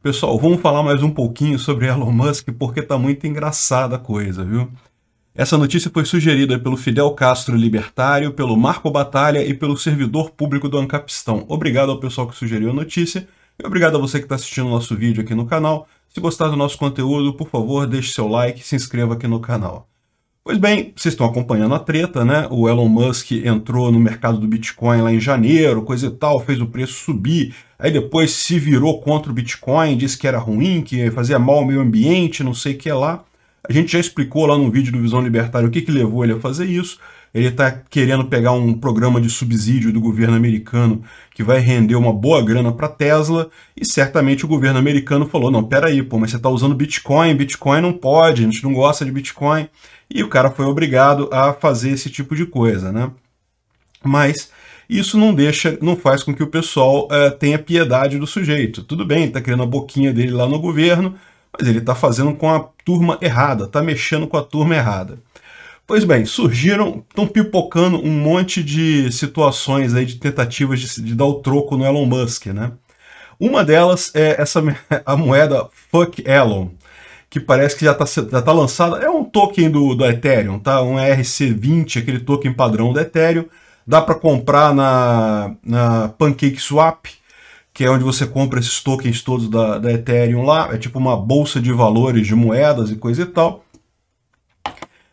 Pessoal, vamos falar mais um pouquinho sobre Elon Musk porque tá muito engraçada a coisa, viu? Essa notícia foi sugerida pelo Fidel Castro Libertário, pelo Marco Batalha e pelo servidor público do Ancapistão. Obrigado ao pessoal que sugeriu a notícia e obrigado a você que está assistindo nosso vídeo aqui no canal. Se gostar do nosso conteúdo, por favor, deixe seu like e se inscreva aqui no canal. Pois bem, vocês estão acompanhando a treta, né? O Elon Musk entrou no mercado do Bitcoin lá em janeiro, coisa e tal, fez o preço subir. Aí depois se virou contra o Bitcoin, disse que era ruim, que fazia mal ao meio ambiente, não sei o que lá. A gente já explicou lá no vídeo do Visão Libertária o que, que levou ele a fazer isso. Ele está querendo pegar um programa de subsídio do governo americano que vai render uma boa grana para Tesla e certamente o governo americano falou, não, peraí, pô, mas você está usando Bitcoin, Bitcoin não pode, a gente não gosta de Bitcoin. E o cara foi obrigado a fazer esse tipo de coisa, né? Mas isso não deixa, não faz com que o pessoal eh, tenha piedade do sujeito. Tudo bem, está querendo a boquinha dele lá no governo, mas ele está fazendo com a turma errada, está mexendo com a turma errada. Pois bem, surgiram, estão pipocando um monte de situações aí de tentativas de, de, dar o troco no Elon Musk, né? Uma delas é essa a moeda Fuck Elon, que parece que já está já tá lançada, é um token do, do Ethereum, tá? Um ERC20, aquele token padrão do Ethereum, dá para comprar na, na PancakeSwap, que é onde você compra esses tokens todos da, da Ethereum lá, é tipo uma bolsa de valores de moedas e coisa e tal.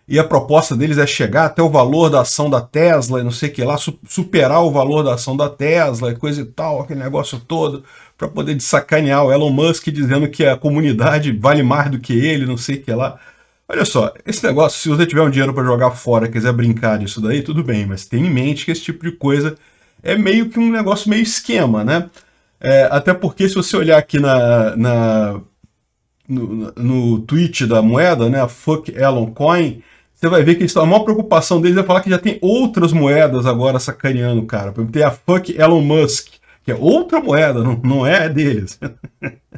E a proposta deles é chegar até o valor da ação da Tesla e não sei o que lá, superar o valor da ação da Tesla e coisa e tal, aquele negócio todo, para poder sacanear o Elon Musk dizendo que a comunidade vale mais do que ele, não sei o que lá. Olha só, esse negócio, se você tiver um dinheiro para jogar fora, quiser brincar disso daí, tudo bem, mas tenha em mente que esse tipo de coisa é meio que um negócio meio esquema, né? É, até porque se você olhar aqui na, na no, no tweet da moeda, né, fuck Elon Coin, você vai ver que a maior preocupação deles é falar que já tem outras moedas agora sacaneando o cara. Tem a fuck Elon Musk, que é outra moeda, não, não é deles.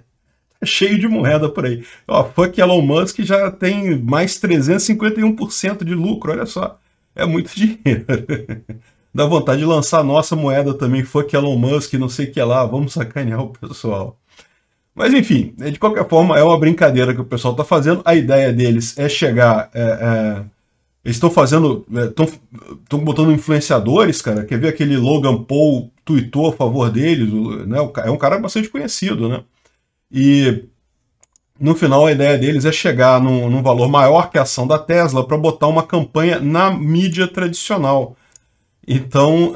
Tá cheio de moeda por aí. Ó, fuck Elon Musk já tem mais 351% de lucro, olha só. É muito dinheiro. Dá vontade de lançar nossa moeda também, fuck Elon Musk, não sei o que lá, vamos sacanear o pessoal. Mas enfim, é, de qualquer forma, é uma brincadeira que o pessoal está fazendo. A ideia deles é chegar. É, é, eles estão fazendo. Estão é, botando influenciadores, cara. Quer ver aquele Logan Paul tweetou a favor deles? Né? É um cara bastante conhecido, né? E no final a ideia deles é chegar num, num valor maior que a ação da Tesla para botar uma campanha na mídia tradicional. Então,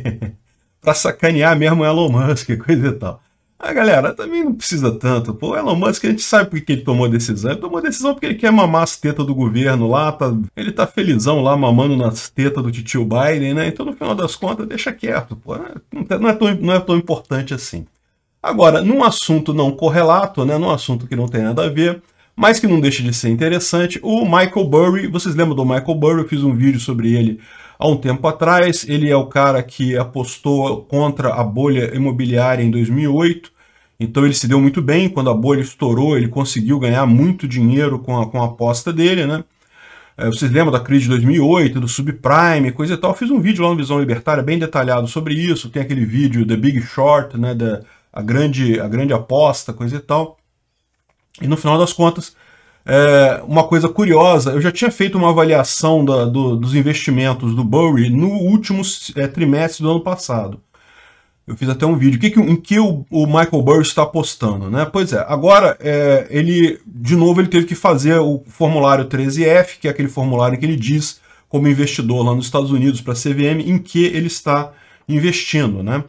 para sacanear mesmo o Elon Musk, coisa e tal. a ah, galera, também não precisa tanto. Pô, o Elon Musk, a gente sabe por que ele tomou a decisão. Ele tomou a decisão porque ele quer mamar as tetas do governo lá, tá, ele tá felizão lá mamando nas tetas do tio Biden, né? Então, no final das contas, deixa quieto, pô. Né? Não é tão, não é tão importante assim. Agora, num assunto não correlato, né? Num assunto que não tem nada a ver, mas que não deixa de ser interessante. O Michael Burry, vocês lembram do Michael Burry? Eu fiz um vídeo sobre ele há um tempo atrás. Ele é o cara que apostou contra a bolha imobiliária em 2008. Então ele se deu muito bem quando a bolha estourou, ele conseguiu ganhar muito dinheiro com a, com a aposta dele, né? É, vocês lembram da crise de 2008, do subprime, coisa e tal. Eu fiz um vídeo lá no Visão Libertária bem detalhado sobre isso. Tem aquele vídeo The Big Short, né, da a grande, a grande aposta, coisa e tal. E no final das contas, é, uma coisa curiosa, eu já tinha feito uma avaliação da, do, dos investimentos do Burry no último é, trimestre do ano passado. Eu fiz até um vídeo. Que que, em que o, o, Michael Burry está apostando? Né? Pois é, agora é, ele, de novo, ele teve que fazer o formulário 13F, que é aquele formulário que ele diz como investidor lá nos Estados Unidos para a CVM, em que ele está investindo. Né?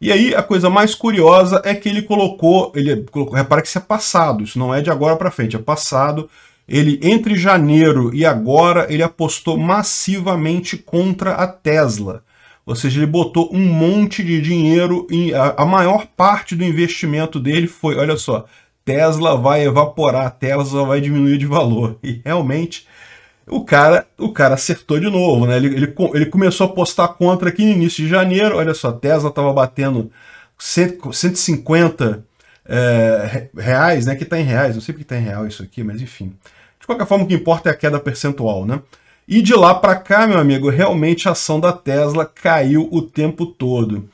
E aí a coisa mais curiosa é que ele colocou, ele colocou, repara que isso é passado, isso não é de agora para frente, é passado. Ele entre janeiro e agora ele apostou massivamente contra a Tesla. Ou seja, ele botou um monte de dinheiro e a, a maior parte do investimento dele foi, olha só, Tesla vai evaporar, Tesla vai diminuir de valor. E realmente o cara, o cara acertou de novo, né? Ele, ele, ele começou a postar contra aqui no início de janeiro. Olha só, Tesla estava batendo 150 é, eh, reais, né? Que está em reais, não sei porque está em real isso aqui, mas enfim. De qualquer forma, o que importa é a queda percentual, né? E de lá para cá, meu amigo, realmente a ação da Tesla caiu o tempo todo.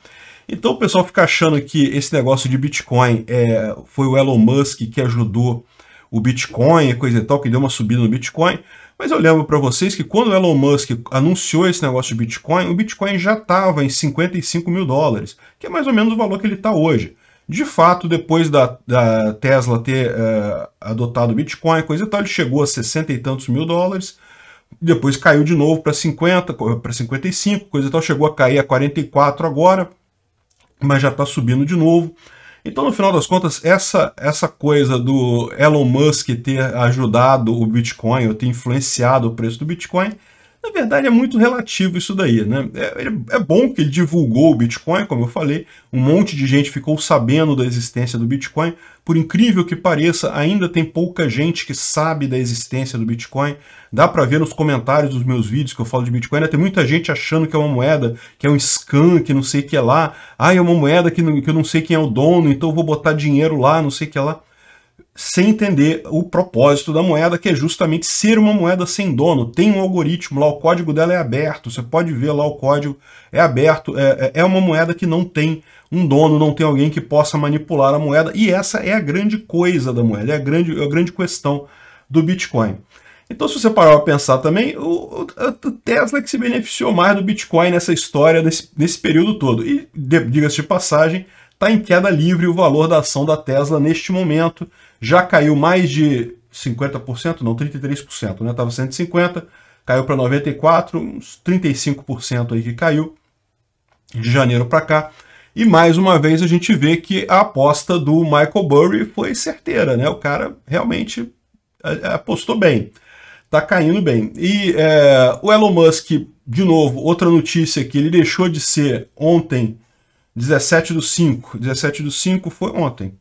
Então o pessoal fica achando que esse negócio de Bitcoin é, foi o Elon Musk que ajudou o Bitcoin, coisa e tal, que deu uma subida no Bitcoin. Mas eu lembro para vocês que quando o Elon Musk anunciou esse negócio de Bitcoin, o Bitcoin já estava em 55 mil dólares, que é mais ou menos o valor que ele está hoje. De fato, depois da, da Tesla ter eh, adotado Bitcoin, coisa e tal, ele chegou a 60 e tantos mil dólares, depois caiu de novo para 50, para 55, coisa e tal, chegou a cair a 44 agora, mas já está subindo de novo. Então, no final das contas, essa, essa coisa do Elon Musk ter ajudado o Bitcoin, ou ter influenciado o preço do Bitcoin, na verdade, é muito relativo isso daí, né? É, é, bom que ele divulgou o Bitcoin, como eu falei, um monte de gente ficou sabendo da existência do Bitcoin. Por incrível que pareça, ainda tem pouca gente que sabe da existência do Bitcoin. Dá para ver nos comentários dos meus vídeos que eu falo de Bitcoin, né? tem muita gente achando que é uma moeda, que é um scam, que não sei o que é lá. Ah, é uma moeda que, não, que eu não sei quem é o dono, então eu vou botar dinheiro lá, não sei o que é lá sem entender o propósito da moeda, que é justamente ser uma moeda sem dono. Tem um algoritmo lá, o código dela é aberto, você pode ver lá o código é aberto. É, é, é uma moeda que não tem um dono, não tem alguém que possa manipular a moeda. E essa é a grande coisa da moeda, é a grande, é a grande questão do Bitcoin. Então, se você parar para pensar também, o, o, Tesla que se beneficiou mais do Bitcoin nessa história, nesse, nesse período todo. E, diga-se de passagem, está em queda livre o valor da ação da Tesla neste momento já caiu mais de 50%, não, 33%, né? Estava 150, caiu para 94, uns 35% aí que caiu de janeiro para cá. E mais uma vez a gente vê que a aposta do Michael Burry foi certeira, né? O cara realmente é, é, apostou bem, tá caindo bem. E é, o Elon Musk, de novo, outra notícia que ele deixou de ser ontem, 17 do 5. 17 do 5 foi ontem.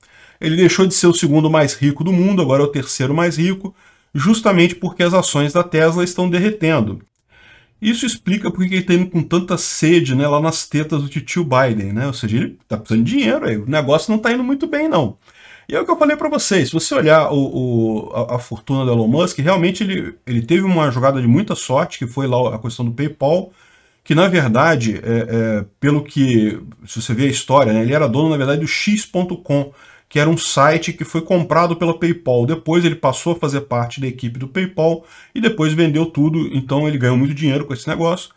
Ele deixou de ser o segundo mais rico do mundo, agora é o terceiro mais rico, justamente porque as ações da Tesla estão derretendo. Isso explica porque ele está indo com tanta sede né, lá nas tetas do tio Biden, né? Ou seja, ele está precisando de dinheiro aí. O negócio não está indo muito bem, não. E é o que eu falei para vocês. Se você olhar o, o, a, a, fortuna do Elon Musk, realmente ele, ele teve uma jogada de muita sorte, que foi lá a questão do PayPal, que na verdade, é, é, pelo que se você vê a história, né, ele era dono, na verdade, do X.com, que era um site que foi comprado pela PayPal. Depois ele passou a fazer parte da equipe do PayPal e depois vendeu tudo, então ele ganhou muito dinheiro com esse negócio.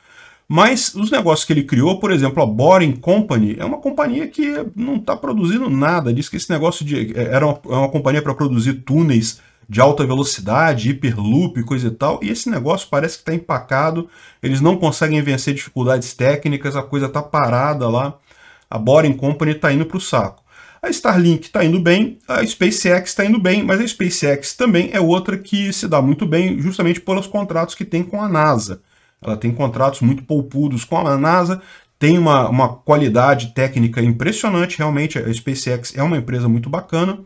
Mas os negócios que ele criou, por exemplo, a Boring Company, é uma companhia que não está produzindo nada. Diz que esse negócio de, é, era uma, é uma companhia para produzir túneis de alta velocidade, hiperloop, coisa e tal, e esse negócio parece que está empacado, eles não conseguem vencer dificuldades técnicas, a coisa está parada lá, a Boring Company está indo para o saco. A Starlink está indo bem, a SpaceX está indo bem, mas a SpaceX também é outra que se dá muito bem justamente pelos contratos que tem com a NASA. Ela tem contratos muito poupudos com a NASA, tem uma, uma qualidade técnica impressionante, realmente a SpaceX é uma empresa muito bacana,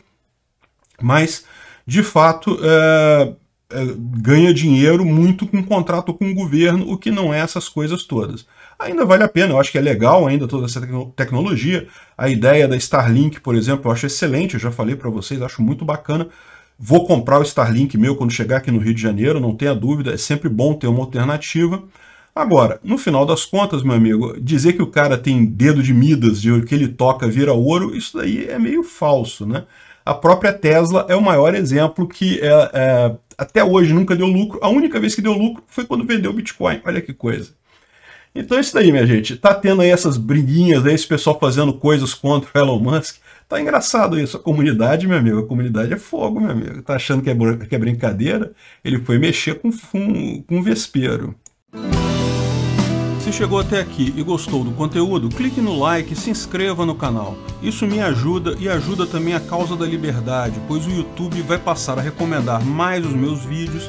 mas de fato é, é, ganha dinheiro muito com contrato com o governo, o que não é essas coisas todas ainda vale a pena. Eu acho que é legal ainda toda essa tecnologia. A ideia da Starlink, por exemplo, eu acho excelente. Eu já falei para vocês, acho muito bacana. Vou comprar o Starlink meu quando chegar aqui no Rio de Janeiro, não tenha dúvida. É sempre bom ter uma alternativa. Agora, no final das contas, meu amigo, dizer que o cara tem dedo de Midas, de que ele toca vira ouro, isso daí é meio falso, né? A própria Tesla é o maior exemplo que é, é, até hoje nunca deu lucro. A única vez que deu lucro foi quando vendeu o Bitcoin. Olha que coisa. Então é isso daí, minha gente. Tá tendo aí essas briguinhas, aí, esse pessoal fazendo coisas contra o Elon Musk. Tá engraçado isso. A comunidade, meu amigo, a comunidade é fogo, meu amigo. Tá achando que é, que é brincadeira? Ele foi mexer com, com, com um vespeiro. Se chegou até aqui e gostou do conteúdo, clique no like e se inscreva no canal. Isso me ajuda e ajuda também a causa da liberdade, pois o YouTube vai passar a recomendar mais os meus vídeos